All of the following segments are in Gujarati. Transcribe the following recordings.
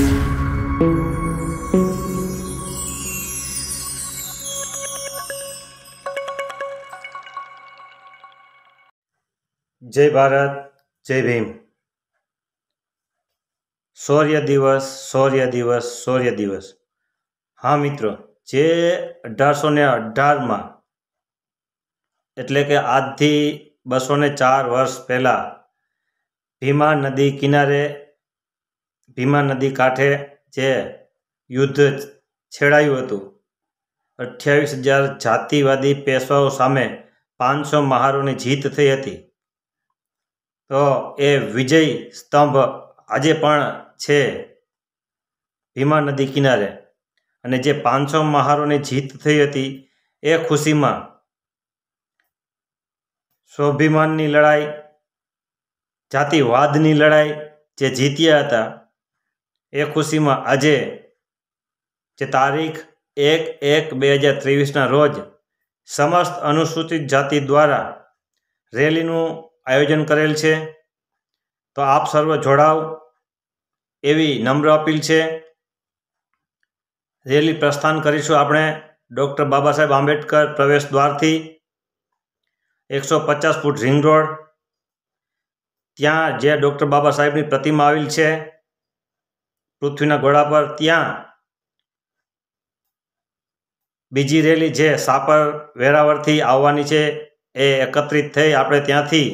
જય ભારત જય ભીમ શૌર્ય દિવસ શૌર્ય દિવસ શૌર્ય દિવસ હા મિત્રો જે અઢારસો ને અઢારમાં એટલે કે આજથી બસો ને ચાર વર્ષ પહેલાં ભીમા નદી કિનારે ભીમા નદી કાંઠે જે યુદ્ધ છેડાયું હતું અઠ્યાવીસ હજાર જાતિવાદી પેશવાઓ સામે પાંચસો મહારોની જીત થઈ હતી તો એ વિજય સ્તંભ આજે પણ છે ભીમા નદી કિનારે અને જે પાંચસો મહારોની જીત થઈ હતી એ ખુશીમાં સ્વાભિમાનની લડાઈ જાતિવાદની લડાઈ જે જીત્યા હતા એ ખુશીમાં આજે જે તારીખ એક એક બે હજાર ત્રેવીસના રોજ સમસ્ત અનુસૂચિત જાતિ દ્વારા રેલીનું આયોજન કરેલ છે તો આપ સર્વ જોડાવ એવી નમ્ર અપીલ છે રેલી પ્રસ્થાન કરીશું આપણે ડૉક્ટર બાબા સાહેબ આંબેડકર પ્રવેશ દ્વારથી એકસો પચાસ ફૂટ રિંગ રોડ ત્યાં જે ડૉક્ટર બાબા સાહેબની પ્રતિમા આવેલી છે પૃથ્વીના ઘોડા પર ત્યાં બીજી રેલી જે સાપર વેરાવળથી આવવાની છે એ એકત્રિત થઈ આપણે ત્યાંથી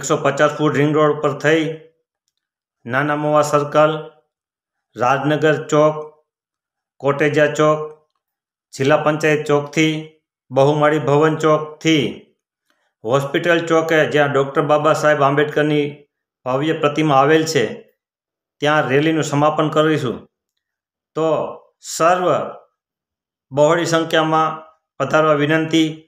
એકસો પચાસ ફૂટ રિંગ રોડ પર થઈ નાના મોવા સર્કલ રાજનગર ચોક કોટેજા ચોક જિલ્લા પંચાયત ચોકથી બહુમાળી ભવન ચોકથી હોસ્પિટલ ચોકે જ્યાં ડૉક્ટર બાબા સાહેબ આંબેડકરની ભવ્ય પ્રતિમા આવેલ છે ત્યાં રેલીનું સમાપન કરીશું તો સર્વ બહોળી સંખ્યામાં પધારવા વિનંતી